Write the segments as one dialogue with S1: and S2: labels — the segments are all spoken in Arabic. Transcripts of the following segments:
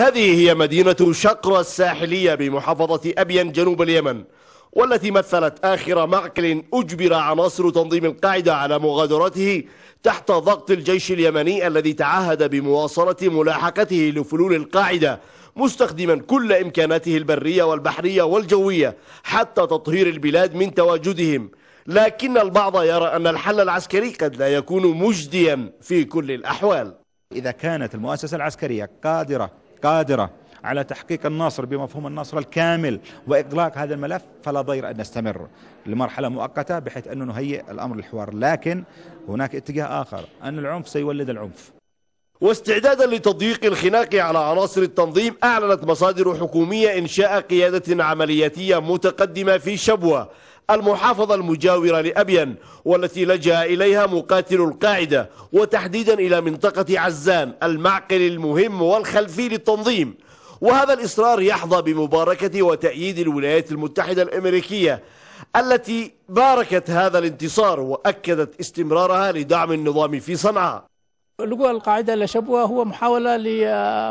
S1: هذه هي مدينة شقرة الساحلية بمحافظة أبين جنوب اليمن والتي مثلت آخر معقل أجبر عناصر تنظيم القاعدة على مغادرته تحت ضغط الجيش اليمني الذي تعهد بمواصلة ملاحقته لفلول القاعدة مستخدما كل إمكاناته البرية والبحرية والجوية حتى تطهير البلاد من تواجدهم لكن البعض يرى أن الحل العسكري قد لا يكون مجديا في كل الأحوال إذا كانت المؤسسة العسكرية قادرة قادرة على تحقيق النصر بمفهوم النصر الكامل وإغلاق هذا الملف فلا ضير أن نستمر لمرحلة مؤقتة بحيث أن نهيئ الأمر للحوار لكن هناك اتجاه آخر أن العنف سيولد العنف واستعدادا لتضييق الخناق على عناصر التنظيم أعلنت مصادر حكومية إنشاء قيادة عملياتية متقدمة في شبوة المحافظة المجاورة لأبين والتي لجأ إليها مقاتل القاعدة وتحديدا إلى منطقة عزان المعقل المهم والخلفي للتنظيم وهذا الإصرار يحظى بمباركة وتأييد الولايات المتحدة الأمريكية التي باركت هذا الانتصار وأكدت استمرارها لدعم النظام في صنعاء لجوء القاعدة إلى شبوة هو محاولة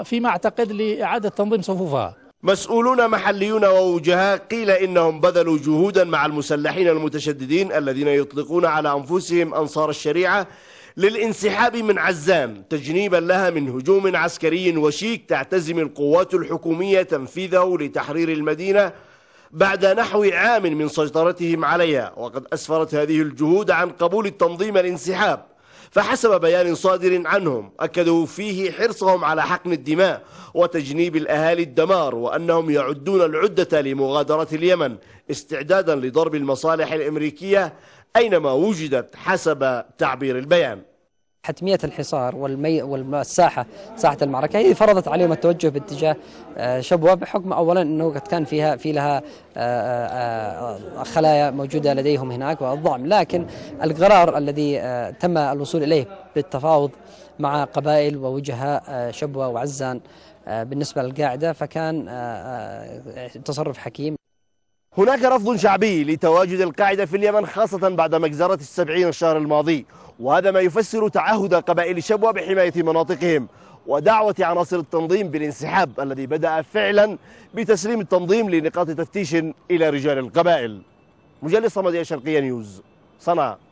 S1: فيما أعتقد لإعادة تنظيم صفوفها مسؤولون محليون ووجهاء قيل إنهم بذلوا جهودا مع المسلحين المتشددين الذين يطلقون على أنفسهم أنصار الشريعة للانسحاب من عزام تجنيبا لها من هجوم عسكري وشيك تعتزم القوات الحكومية تنفيذه لتحرير المدينة بعد نحو عام من سيطرتهم عليها وقد أسفرت هذه الجهود عن قبول التنظيم الانسحاب فحسب بيان صادر عنهم أكدوا فيه حرصهم على حقن الدماء وتجنيب الأهالي الدمار وأنهم يعدون العدة لمغادرة اليمن استعدادا لضرب المصالح الأمريكية أينما وجدت حسب تعبير البيان
S2: حتمية الحصار والمي والساحة ساحة المعركة هي فرضت عليهم التوجه باتجاه آه، شبوة بحكم أولا أنه قد كان فيها في لها آه، آه، خلايا موجودة لديهم هناك والضعم لكن القرار الذي آه، تم الوصول إليه بالتفاوض مع قبائل ووجهاء آه، شبوة وعزان آه، بالنسبة للقاعدة فكان تصرف حكيم هناك رفض
S1: شعبي لتواجد القاعدة في اليمن خاصة بعد مجزرة السبعين الشهر الماضي وهذا ما يفسر تعهد قبائل شبوة بحماية مناطقهم ودعوة عناصر التنظيم بالانسحاب الذي بدأ فعلا بتسليم التنظيم لنقاط تفتيش إلى رجال القبائل مجلس صمد شرقية نيوز صنعاء